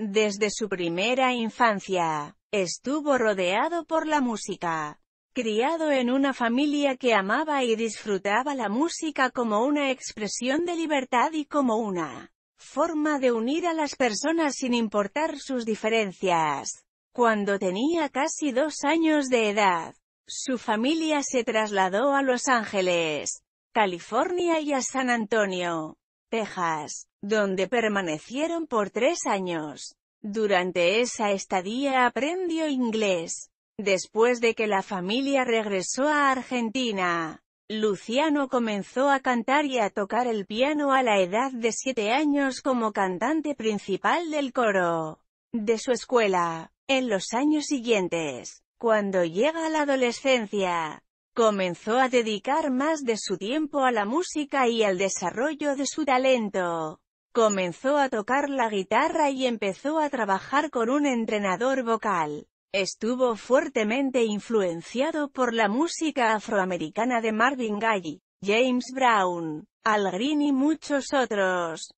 Desde su primera infancia, estuvo rodeado por la música. Criado en una familia que amaba y disfrutaba la música como una expresión de libertad y como una forma de unir a las personas sin importar sus diferencias. Cuando tenía casi dos años de edad, su familia se trasladó a Los Ángeles, California y a San Antonio, Texas, donde permanecieron por tres años. Durante esa estadía aprendió inglés. Después de que la familia regresó a Argentina, Luciano comenzó a cantar y a tocar el piano a la edad de siete años como cantante principal del coro de su escuela. En los años siguientes, cuando llega a la adolescencia, Comenzó a dedicar más de su tiempo a la música y al desarrollo de su talento. Comenzó a tocar la guitarra y empezó a trabajar con un entrenador vocal. Estuvo fuertemente influenciado por la música afroamericana de Marvin Gaye, James Brown, Al Green y muchos otros.